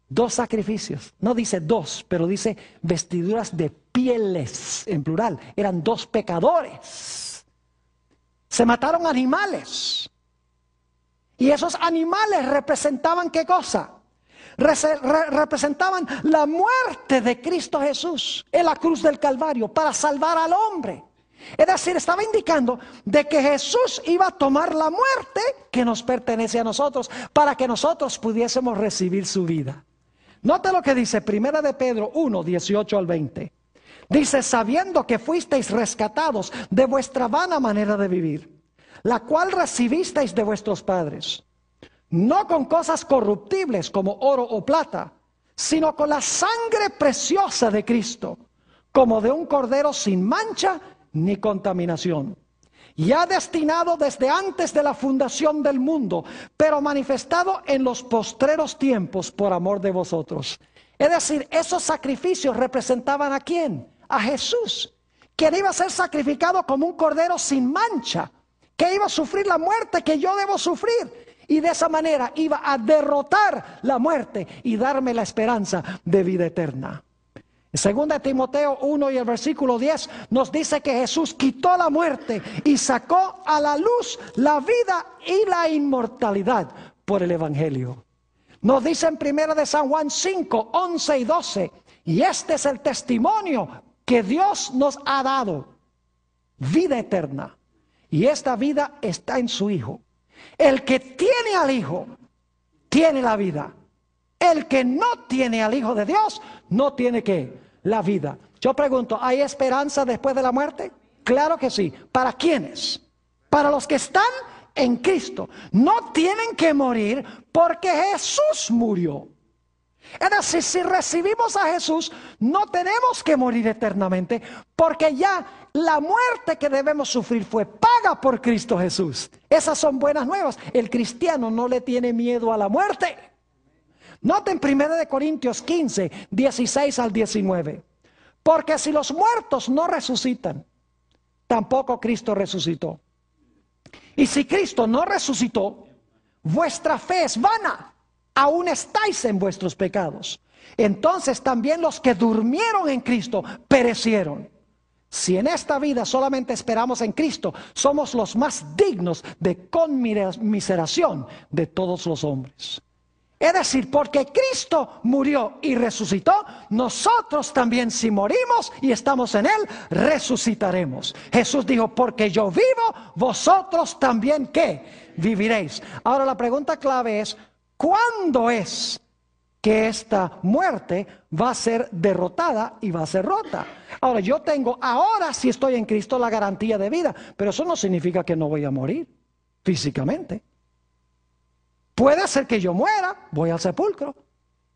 dos sacrificios. No dice dos, pero dice vestiduras de pieles en plural. Eran dos pecadores. Se mataron animales. Y esos animales representaban qué cosa? representaban la muerte de Cristo Jesús en la cruz del Calvario para salvar al hombre. Es decir, estaba indicando de que Jesús iba a tomar la muerte que nos pertenece a nosotros para que nosotros pudiésemos recibir su vida. Nota lo que dice Primera de Pedro 1, 18 al 20. Dice, sabiendo que fuisteis rescatados de vuestra vana manera de vivir, la cual recibisteis de vuestros padres no con cosas corruptibles como oro o plata, sino con la sangre preciosa de Cristo, como de un cordero sin mancha ni contaminación. Ya destinado desde antes de la fundación del mundo, pero manifestado en los postreros tiempos por amor de vosotros. Es decir, esos sacrificios representaban a quién? A Jesús, quien iba a ser sacrificado como un cordero sin mancha, que iba a sufrir la muerte que yo debo sufrir y de esa manera iba a derrotar la muerte y darme la esperanza de vida eterna. Segunda Timoteo 1 y el versículo 10 nos dice que Jesús quitó la muerte y sacó a la luz la vida y la inmortalidad por el Evangelio. Nos dice en primera de San Juan 5, 11 y 12, y este es el testimonio que Dios nos ha dado, vida eterna. Y esta vida está en su Hijo. El que tiene al Hijo, tiene la vida. El que no tiene al Hijo de Dios, no tiene que la vida. Yo pregunto, ¿hay esperanza después de la muerte? Claro que sí. ¿Para quiénes? Para los que están en Cristo. No tienen que morir porque Jesús murió. Es decir, si recibimos a Jesús, no tenemos que morir eternamente porque ya la muerte que debemos sufrir fue paga por Cristo Jesús. Esas son buenas nuevas. El cristiano no le tiene miedo a la muerte. Noten 1 Corintios 15, 16 al 19. Porque si los muertos no resucitan, tampoco Cristo resucitó. Y si Cristo no resucitó, vuestra fe es vana, aún estáis en vuestros pecados. Entonces también los que durmieron en Cristo perecieron. Si en esta vida solamente esperamos en Cristo, somos los más dignos de conmiseración de todos los hombres. Es decir, porque Cristo murió y resucitó, nosotros también si morimos y estamos en Él, resucitaremos. Jesús dijo, porque yo vivo, vosotros también qué? Viviréis. Ahora la pregunta clave es, ¿cuándo es que esta muerte va a ser derrotada y va a ser rota. Ahora, yo tengo ahora, si estoy en Cristo, la garantía de vida, pero eso no significa que no voy a morir físicamente. Puede ser que yo muera, voy al sepulcro,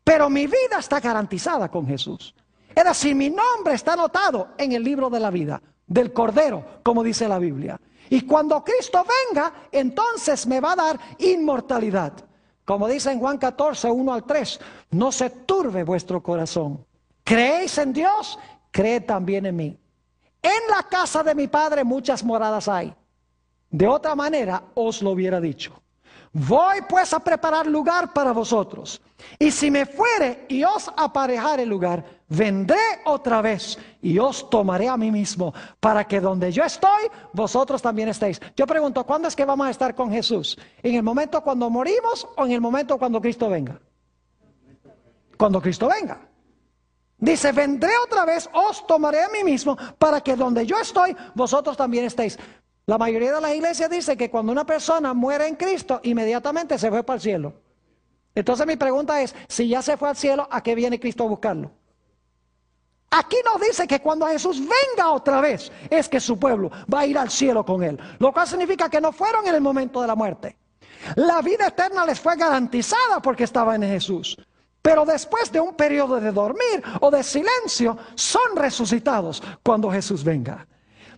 pero mi vida está garantizada con Jesús. Es decir, mi nombre está anotado en el libro de la vida, del Cordero, como dice la Biblia. Y cuando Cristo venga, entonces me va a dar inmortalidad. Como dice en Juan 14, 1 al 3, no se turbe vuestro corazón. ¿Creéis en Dios? Cree también en mí. En la casa de mi padre muchas moradas hay. De otra manera os lo hubiera dicho. Voy pues a preparar lugar para vosotros. Y si me fuere y os aparejare el lugar, vendré otra vez y os tomaré a mí mismo, para que donde yo estoy, vosotros también estéis. Yo pregunto, ¿cuándo es que vamos a estar con Jesús? ¿En el momento cuando morimos o en el momento cuando Cristo venga? Cuando Cristo venga. Dice, vendré otra vez, os tomaré a mí mismo, para que donde yo estoy, vosotros también estéis. La mayoría de las iglesias dice que cuando una persona muere en Cristo, inmediatamente se fue para el cielo. Entonces mi pregunta es, si ya se fue al cielo, ¿a qué viene Cristo a buscarlo? Aquí nos dice que cuando Jesús venga otra vez, es que su pueblo va a ir al cielo con él. Lo cual significa que no fueron en el momento de la muerte. La vida eterna les fue garantizada porque estaban en Jesús. Pero después de un periodo de dormir o de silencio, son resucitados cuando Jesús venga.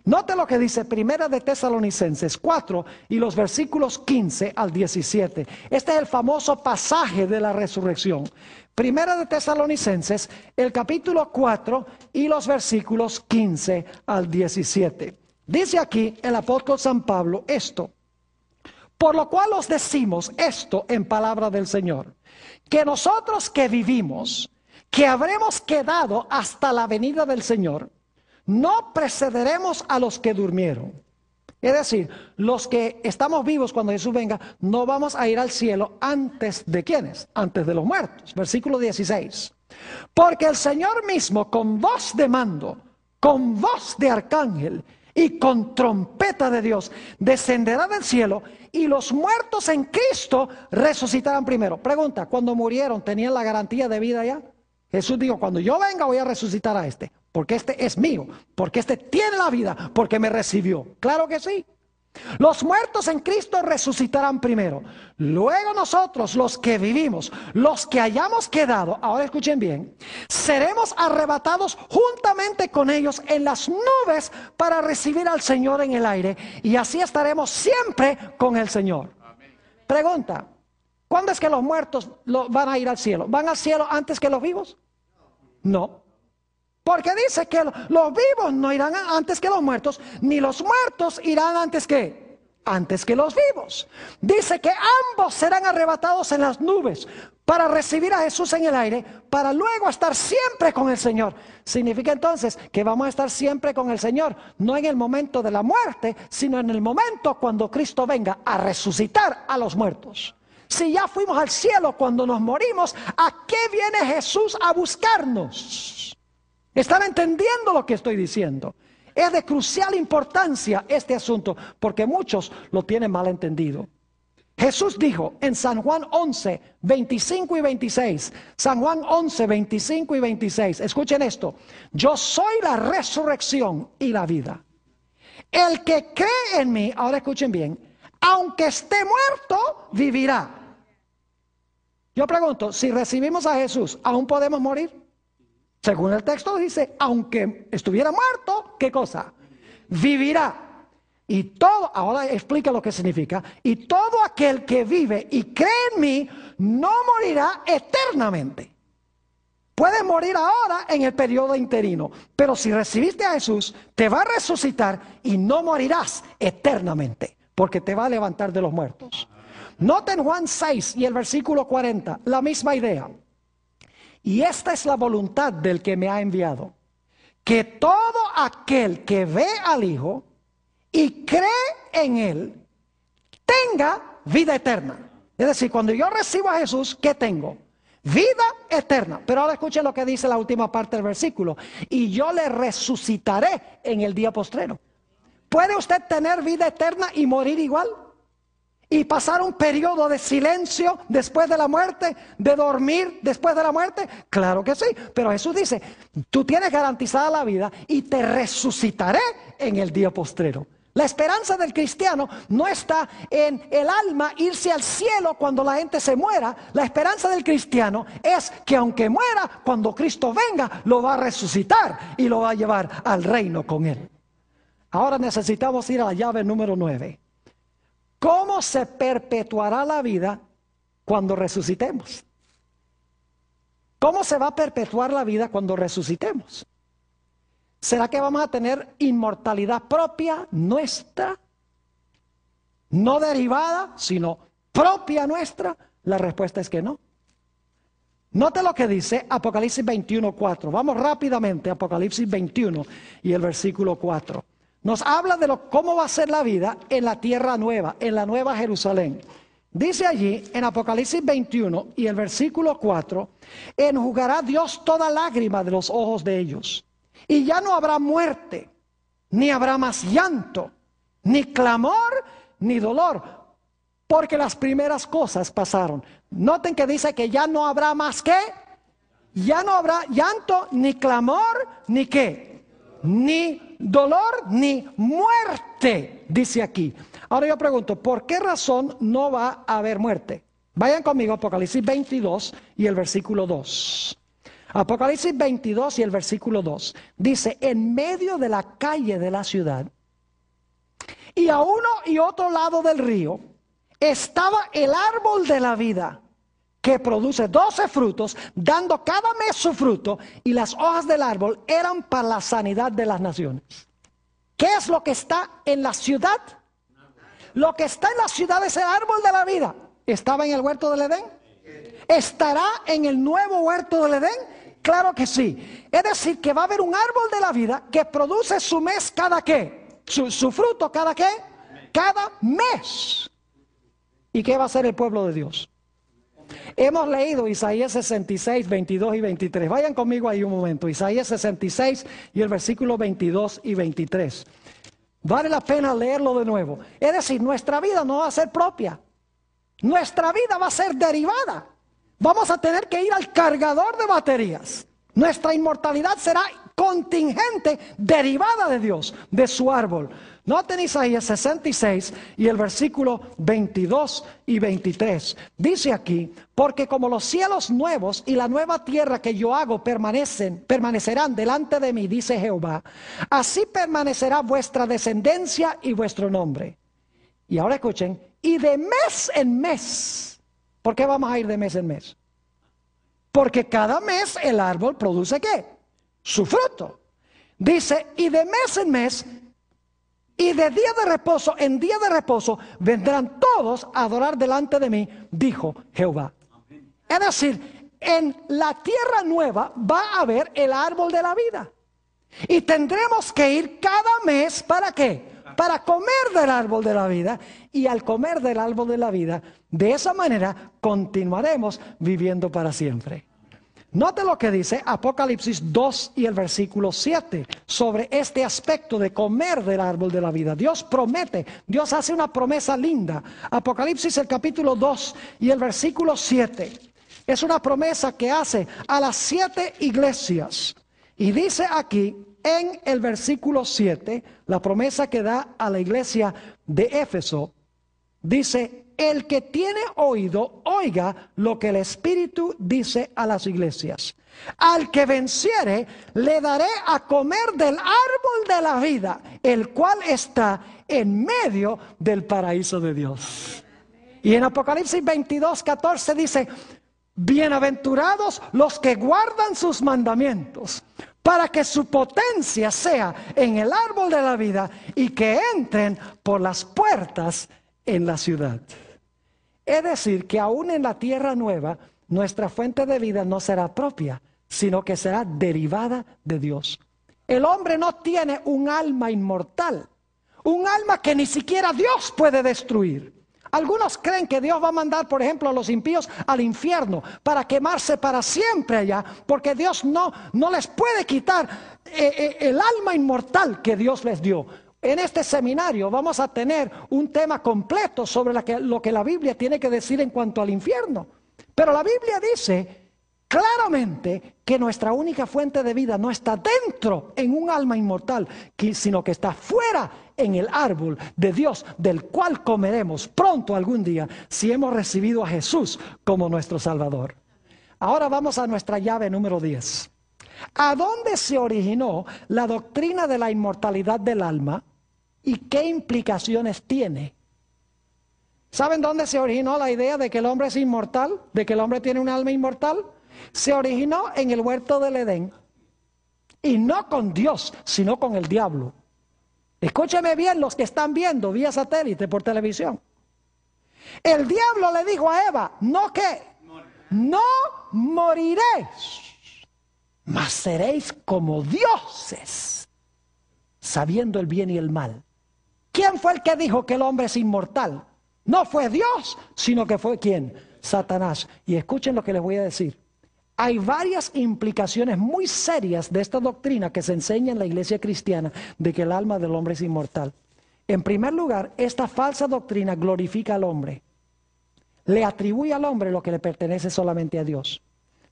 Note lo que dice Primera de Tesalonicenses 4 y los versículos 15 al 17. Este es el famoso pasaje de la resurrección. Primera de Tesalonicenses, el capítulo 4 y los versículos 15 al 17. Dice aquí el apóstol San Pablo esto. Por lo cual os decimos esto en palabra del Señor, que nosotros que vivimos, que habremos quedado hasta la venida del Señor, no precederemos a los que durmieron es decir, los que estamos vivos cuando Jesús venga, no vamos a ir al cielo antes de quienes, antes de los muertos. Versículo 16. Porque el Señor mismo con voz de mando, con voz de arcángel y con trompeta de Dios descenderá del cielo y los muertos en Cristo resucitarán primero. Pregunta, cuando murieron, ¿tenían la garantía de vida ya? Jesús dijo, cuando yo venga voy a resucitar a este porque este es mío, porque este tiene la vida, porque me recibió. Claro que sí. Los muertos en Cristo resucitarán primero. Luego nosotros, los que vivimos, los que hayamos quedado, ahora escuchen bien, seremos arrebatados juntamente con ellos en las nubes para recibir al Señor en el aire. Y así estaremos siempre con el Señor. Pregunta, ¿cuándo es que los muertos van a ir al cielo? ¿Van al cielo antes que los vivos? No. Porque dice que los vivos no irán antes que los muertos, ni los muertos irán antes que antes que los vivos. Dice que ambos serán arrebatados en las nubes para recibir a Jesús en el aire, para luego estar siempre con el Señor. Significa entonces que vamos a estar siempre con el Señor, no en el momento de la muerte, sino en el momento cuando Cristo venga a resucitar a los muertos. Si ya fuimos al cielo cuando nos morimos, ¿a qué viene Jesús a buscarnos? ¿Están entendiendo lo que estoy diciendo? Es de crucial importancia este asunto porque muchos lo tienen mal entendido. Jesús dijo en San Juan 11, 25 y 26, San Juan 11, 25 y 26, escuchen esto, yo soy la resurrección y la vida. El que cree en mí, ahora escuchen bien, aunque esté muerto, vivirá. Yo pregunto, si recibimos a Jesús, ¿aún podemos morir? Según el texto dice, aunque estuviera muerto, ¿qué cosa? Vivirá. Y todo, ahora explica lo que significa, y todo aquel que vive y cree en mí no morirá eternamente. puede morir ahora en el periodo interino, pero si recibiste a Jesús, te va a resucitar y no morirás eternamente, porque te va a levantar de los muertos noten Juan 6 y el versículo 40, la misma idea. Y esta es la voluntad del que me ha enviado. Que todo aquel que ve al Hijo y cree en Él tenga vida eterna. Es decir, cuando yo recibo a Jesús, ¿qué tengo? Vida eterna. Pero ahora escuchen lo que dice la última parte del versículo. Y yo le resucitaré en el día postrero. ¿Puede usted tener vida eterna y morir igual? y pasar un periodo de silencio después de la muerte, de dormir después de la muerte? Claro que sí, pero Jesús dice, tú tienes garantizada la vida y te resucitaré en el día postrero. La esperanza del cristiano no está en el alma irse al cielo cuando la gente se muera. La esperanza del cristiano es que aunque muera, cuando Cristo venga, lo va a resucitar y lo va a llevar al reino con él. Ahora necesitamos ir a la llave número 9. ¿Cómo se perpetuará la vida cuando resucitemos? ¿Cómo se va a perpetuar la vida cuando resucitemos? ¿Será que vamos a tener inmortalidad propia nuestra? No derivada, sino propia nuestra. La respuesta es que no. Note lo que dice Apocalipsis 21, 4. Vamos rápidamente, Apocalipsis 21 y el versículo 4. Nos habla de lo, cómo va a ser la vida en la tierra nueva, en la nueva Jerusalén. Dice allí en Apocalipsis 21 y el versículo 4, enjugará Dios toda lágrima de los ojos de ellos. Y ya no habrá muerte, ni habrá más llanto, ni clamor, ni dolor, porque las primeras cosas pasaron. Noten que dice que ya no habrá más que, ya no habrá llanto, ni clamor, ni qué, ni dolor, ni muerte, dice aquí. Ahora yo pregunto, ¿por qué razón no va a haber muerte? Vayan conmigo Apocalipsis 22 y el versículo 2. Apocalipsis 22 y el versículo 2. Dice, en medio de la calle de la ciudad y a uno y otro lado del río estaba el árbol de la vida que produce doce frutos, dando cada mes su fruto, y las hojas del árbol eran para la sanidad de las naciones. ¿Qué es lo que está en la ciudad? Lo que está en la ciudad es el árbol de la vida. ¿Estaba en el huerto del Edén? ¿Estará en el nuevo huerto del Edén? Claro que sí. Es decir, que va a haber un árbol de la vida que produce su mes cada qué? Su, fruto cada qué? Cada mes. ¿Y qué va a ser el pueblo de Dios? Hemos leído Isaías 66, 22 y 23. Vayan conmigo ahí un momento. Isaías 66 y el versículo 22 y 23. Vale la pena leerlo de nuevo. Es decir, nuestra vida no va a ser propia. Nuestra vida va a ser derivada. Vamos a tener que ir al cargador de baterías. Nuestra inmortalidad será contingente, derivada de Dios, de su árbol. Noten Isaías 66 y el versículo 22 y 23. Dice aquí, porque como los cielos nuevos y la nueva tierra que yo hago permanecen, permanecerán delante de mí, dice Jehová, así permanecerá vuestra descendencia y vuestro nombre. Y ahora escuchen, y de mes en mes, ¿por qué vamos a ir de mes en mes? Porque cada mes el árbol produce qué? Su fruto. Dice, y de mes en mes y de día de reposo, en día de reposo, vendrán todos a adorar delante de mí, dijo Jehová. Es decir, en la tierra nueva va a haber el árbol de la vida. Y tendremos que ir cada mes para qué? Para comer del árbol de la vida. Y al comer del árbol de la vida, de esa manera continuaremos viviendo para siempre. Note lo que dice Apocalipsis 2 y el versículo 7 sobre este aspecto de comer del árbol de la vida. Dios promete, Dios hace una promesa linda. Apocalipsis el capítulo 2 y el versículo 7 es una promesa que hace a las siete iglesias. Y dice aquí en el versículo 7, la promesa que da a la iglesia de Éfeso, dice el que tiene oído, oiga lo que el Espíritu dice a las iglesias. Al que venciere, le daré a comer del árbol de la vida, el cual está en medio del paraíso de Dios. Y en Apocalipsis 22, 14 dice, bienaventurados los que guardan sus mandamientos, para que su potencia sea en el árbol de la vida y que entren por las puertas en la ciudad. Es decir, que aún en la tierra nueva, nuestra fuente de vida no será propia, sino que será derivada de Dios. El hombre no tiene un alma inmortal, un alma que ni siquiera Dios puede destruir. Algunos creen que Dios va a mandar, por ejemplo, a los impíos al infierno para quemarse para siempre allá, porque Dios no, les puede quitar eh, eh, el alma inmortal que Dios les dio. En este seminario vamos a tener un tema completo sobre lo que la Biblia tiene que decir en cuanto al infierno. Pero la Biblia dice claramente que nuestra única fuente de vida no está dentro en un alma inmortal, sino que está fuera en el árbol de Dios del cual comeremos pronto algún día si hemos recibido a Jesús como nuestro Salvador. Ahora vamos a nuestra llave número 10. ¿A dónde se originó la doctrina de la inmortalidad del alma y qué implicaciones tiene. ¿Saben dónde se originó la idea de que el hombre es inmortal? ¿De que el hombre tiene un alma inmortal? Se originó en el huerto del Edén. Y no con Dios, sino con el diablo. Escúcheme bien los que están viendo vía satélite por televisión. El diablo le dijo a Eva, no que, no moriréis, mas seréis como dioses, sabiendo el bien y el mal. ¿Quién fue el que dijo que el hombre es inmortal? No fue Dios, sino que fue quién? Satanás. Y escuchen lo que les voy a decir. Hay varias implicaciones muy serias de esta doctrina que se enseña en la iglesia cristiana de que el alma del hombre es inmortal. En primer lugar, esta falsa doctrina glorifica al hombre. Le atribuye al hombre lo que le pertenece solamente a Dios.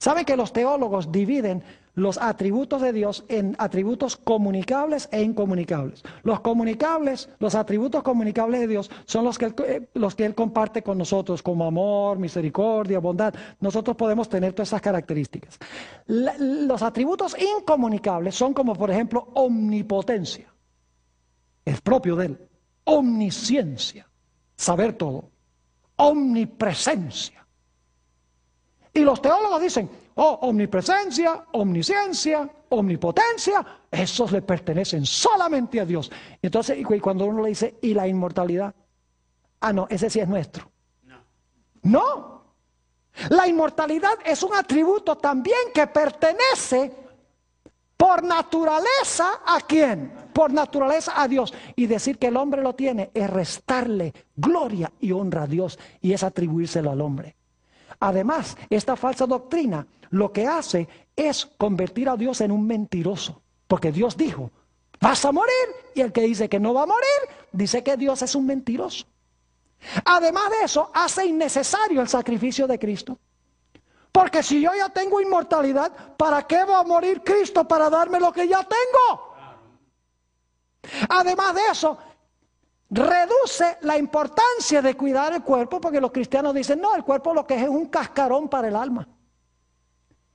¿Sabe que los teólogos dividen los atributos de Dios en atributos comunicables e incomunicables? Los comunicables, los atributos comunicables de Dios son los que, él, eh, los que Él comparte con nosotros, como amor, misericordia, bondad. Nosotros podemos tener todas esas características. los atributos incomunicables son como, por ejemplo, omnipotencia. Es propio de Él. Omnisciencia, saber todo. Omnipresencia y los teólogos dicen, oh, omnipresencia, omnisciencia, omnipotencia, esos le pertenecen solamente a Dios. entonces, y cuando uno le dice, ¿y la inmortalidad? Ah, no, ese sí es nuestro. No. No. La inmortalidad es un atributo también que pertenece por naturaleza a quién? Por naturaleza a Dios. Y decir que el hombre lo tiene es restarle gloria y honra a Dios y es atribuírselo al hombre. Además, esta falsa doctrina lo que hace es convertir a Dios en un mentiroso, porque Dios dijo, vas a morir, y el que dice que no va a morir, dice que Dios es un mentiroso. Además de eso, hace innecesario el sacrificio de Cristo. Porque si yo ya tengo inmortalidad, ¿para qué va a morir Cristo para darme lo que ya tengo? Además de eso, reduce la importancia de cuidar el cuerpo, porque los cristianos dicen, no, el cuerpo lo que es es un cascarón para el alma.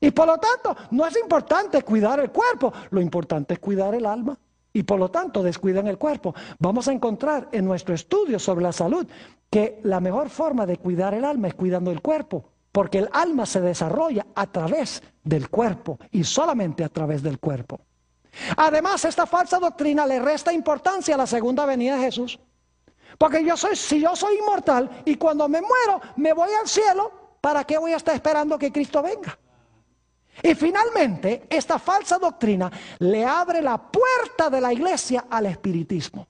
Y por lo tanto, no es importante cuidar el cuerpo, lo importante es cuidar el alma. Y por lo tanto, descuidan el cuerpo. Vamos a encontrar en nuestro estudio sobre la salud que la mejor forma de cuidar el alma es cuidando el cuerpo, porque el alma se desarrolla a través del cuerpo y solamente a través del cuerpo. Además, esta falsa doctrina le resta importancia a la segunda venida de Jesús. Porque yo soy, si yo soy inmortal y cuando me muero me voy al cielo, ¿para qué voy a estar esperando que Cristo venga? Y finalmente, esta falsa doctrina le abre la puerta de la iglesia al espiritismo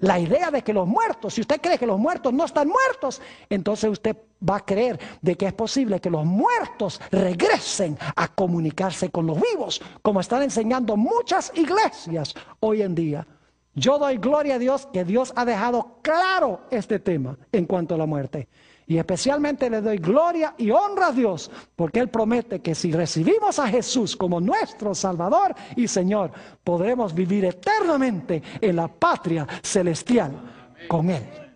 la idea de que los muertos, si usted cree que los muertos no están muertos, entonces usted va a creer de que es posible que los muertos regresen a comunicarse con los vivos, como están enseñando muchas iglesias hoy en día. Yo doy gloria a Dios que Dios ha dejado claro este tema en cuanto a la muerte. Y especialmente le doy gloria y honra a Dios, porque Él promete que si recibimos a Jesús como nuestro Salvador y Señor, podremos vivir eternamente en la patria celestial con Él.